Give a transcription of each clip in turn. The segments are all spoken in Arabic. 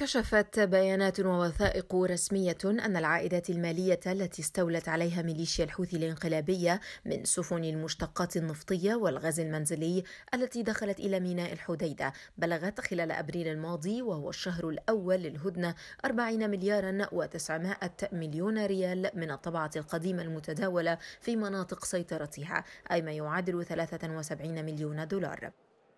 كشفت بيانات ووثائق رسمية أن العائدات المالية التي استولت عليها ميليشيا الحوثي الانقلابية من سفن المشتقات النفطية والغاز المنزلي التي دخلت إلى ميناء الحديدة بلغت خلال أبريل الماضي وهو الشهر الأول للهدنة 40 مليارا و900 مليون ريال من الطبعة القديمة المتداولة في مناطق سيطرتها أي ما يعادل 73 مليون دولار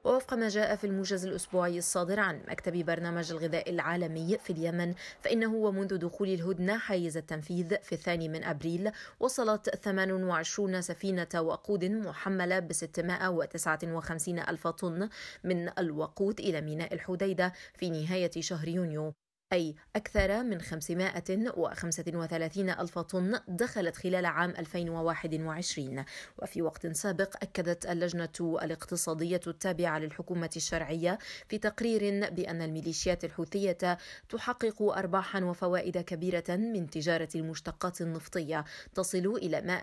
ووفق ما جاء في الموجز الأسبوعي الصادر عن مكتب برنامج الغذاء العالمي في اليمن فإنه ومنذ دخول الهدنة حيز التنفيذ في الثاني من أبريل وصلت 28 سفينة وقود محملة ب 659 ألف طن من الوقود إلى ميناء الحديدة في نهاية شهر يونيو أي أكثر من 535 ألف طن دخلت خلال عام 2021 وفي وقت سابق أكدت اللجنة الاقتصادية التابعة للحكومة الشرعية في تقرير بأن الميليشيات الحوثية تحقق أرباحا وفوائد كبيرة من تجارة المشتقات النفطية تصل إلى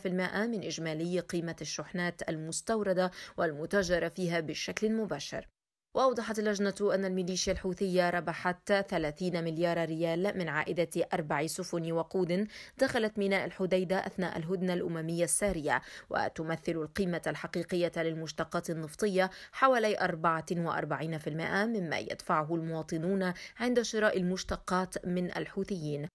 130% من إجمالي قيمة الشحنات المستوردة والمتاجر فيها بشكل مباشر وأوضحت اللجنة أن الميليشيا الحوثية ربحت 30 مليار ريال من عائدة أربع سفن وقود دخلت ميناء الحديدة أثناء الهدنة الأممية السارية وتمثل القيمة الحقيقية للمشتقات النفطية حوالي 44% مما يدفعه المواطنون عند شراء المشتقات من الحوثيين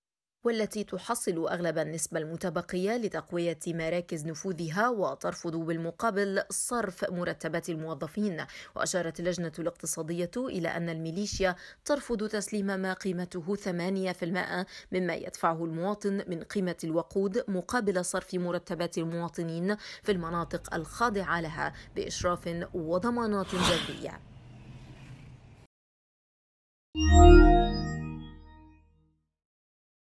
والتي تحصل أغلب النسبة المتبقية لتقوية مراكز نفوذها وترفض بالمقابل صرف مرتبات الموظفين وأشارت اللجنة الاقتصادية إلى أن الميليشيا ترفض تسليم ما قيمته 8% مما يدفعه المواطن من قيمة الوقود مقابل صرف مرتبات المواطنين في المناطق الخاضعة لها بإشراف وضمانات جذرية.